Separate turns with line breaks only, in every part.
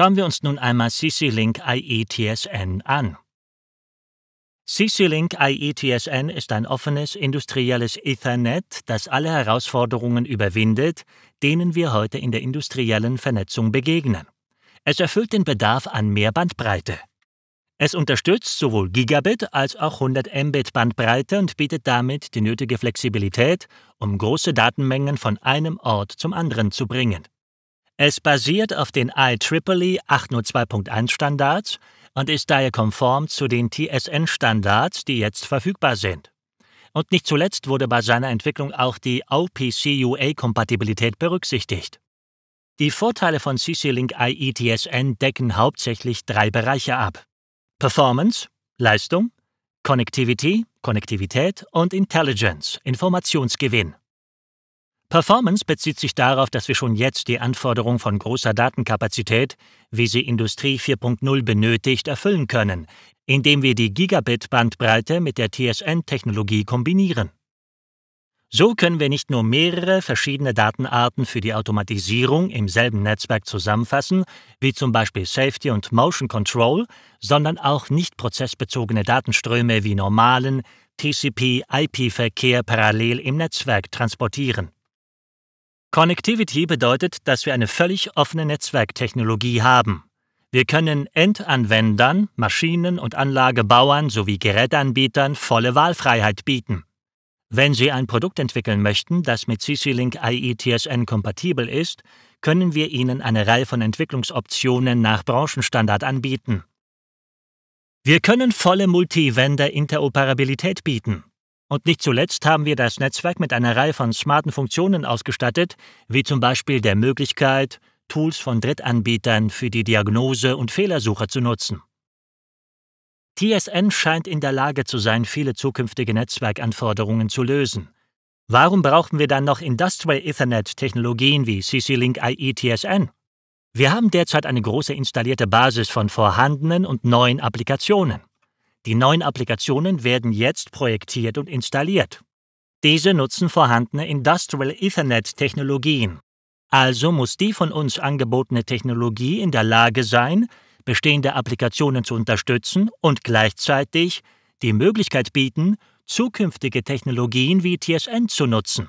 Schauen wir uns nun einmal CC-Link IETSN an. CC-Link IETSN ist ein offenes, industrielles Ethernet, das alle Herausforderungen überwindet, denen wir heute in der industriellen Vernetzung begegnen. Es erfüllt den Bedarf an mehr Bandbreite. Es unterstützt sowohl Gigabit als auch 100 Mbit Bandbreite und bietet damit die nötige Flexibilität, um große Datenmengen von einem Ort zum anderen zu bringen. Es basiert auf den IEEE 802.1 e Standards und ist daher konform zu den TSN-Standards, die jetzt verfügbar sind. Und nicht zuletzt wurde bei seiner Entwicklung auch die OPC-UA-Kompatibilität berücksichtigt. Die Vorteile von CC-Link IETSN decken hauptsächlich drei Bereiche ab. Performance, Leistung, Connectivity, Konnektivität und Intelligence, Informationsgewinn. Performance bezieht sich darauf, dass wir schon jetzt die Anforderung von großer Datenkapazität, wie sie Industrie 4.0 benötigt, erfüllen können, indem wir die Gigabit-Bandbreite mit der TSN-Technologie kombinieren. So können wir nicht nur mehrere verschiedene Datenarten für die Automatisierung im selben Netzwerk zusammenfassen, wie zum Beispiel Safety und Motion Control, sondern auch nicht prozessbezogene Datenströme wie normalen TCP-IP-Verkehr parallel im Netzwerk transportieren. Connectivity bedeutet, dass wir eine völlig offene Netzwerktechnologie haben. Wir können Endanwendern, Maschinen- und Anlagebauern sowie Gerätanbietern volle Wahlfreiheit bieten. Wenn Sie ein Produkt entwickeln möchten, das mit CC-Link IETSN kompatibel ist, können wir Ihnen eine Reihe von Entwicklungsoptionen nach Branchenstandard anbieten. Wir können volle Multivendor-Interoperabilität bieten. Und nicht zuletzt haben wir das Netzwerk mit einer Reihe von smarten Funktionen ausgestattet, wie zum Beispiel der Möglichkeit, Tools von Drittanbietern für die Diagnose und Fehlersuche zu nutzen. TSN scheint in der Lage zu sein, viele zukünftige Netzwerkanforderungen zu lösen. Warum brauchen wir dann noch Industrial Ethernet-Technologien wie CC-Link IE TSN? Wir haben derzeit eine große installierte Basis von vorhandenen und neuen Applikationen. Die neuen Applikationen werden jetzt projektiert und installiert. Diese nutzen vorhandene Industrial Ethernet-Technologien. Also muss die von uns angebotene Technologie in der Lage sein, bestehende Applikationen zu unterstützen und gleichzeitig die Möglichkeit bieten, zukünftige Technologien wie TSN zu nutzen.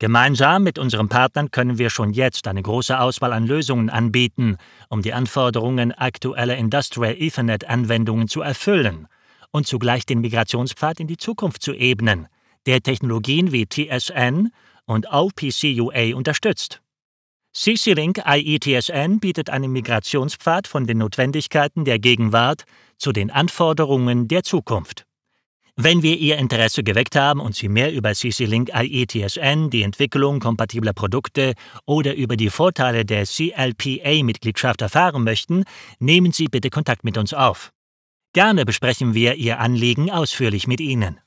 Gemeinsam mit unseren Partnern können wir schon jetzt eine große Auswahl an Lösungen anbieten, um die Anforderungen aktueller Industrial Ethernet-Anwendungen zu erfüllen und zugleich den Migrationspfad in die Zukunft zu ebnen, der Technologien wie TSN und OPC UA unterstützt. CC-Link IETSN bietet einen Migrationspfad von den Notwendigkeiten der Gegenwart zu den Anforderungen der Zukunft. Wenn wir Ihr Interesse geweckt haben und Sie mehr über CC-Link IETSN, die Entwicklung kompatibler Produkte oder über die Vorteile der CLPA-Mitgliedschaft erfahren möchten, nehmen Sie bitte Kontakt mit uns auf. Gerne besprechen wir Ihr Anliegen ausführlich mit Ihnen.